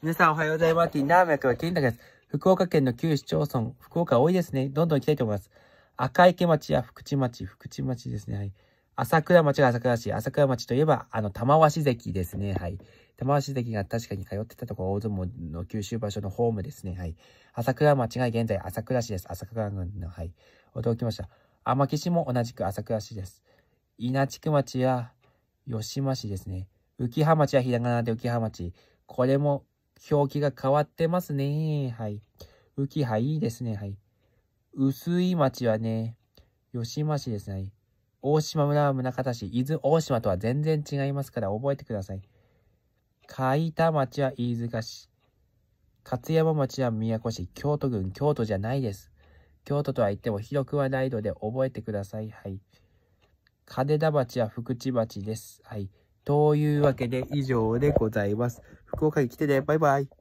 皆さんおはようございます。ティンーメクはティです。福岡県の旧市町村、福岡多いですね。どんどん行きたいと思います。赤池町や福知町、福知町ですね。はい。朝倉町が朝倉市、朝倉町といえば、あの、玉鷲関ですね。はい。玉鷲関が確かに通ってたところ、大相撲の九州場所のホームですね。はい。朝倉町が現在、朝倉市です。朝倉郡の、はい。驚きました。天城市も同じく朝倉市です。稲地区町や吉間市ですね。浮浜町や平仮名で浮浜町。これも表記が変わってますね。はい。浮きはいいですね。はい。薄い町はね、吉間市ですね。はい、大島村は宗像市、伊豆大島とは全然違いますから覚えてください。海田町は飯塚市。勝山町は宮古市。京都郡、京都じゃないです。京都とは言っても広くはないので覚えてください。はい。金田町は福地町です。はい。というわけで以上でございます。福岡に来てね。バイバイ。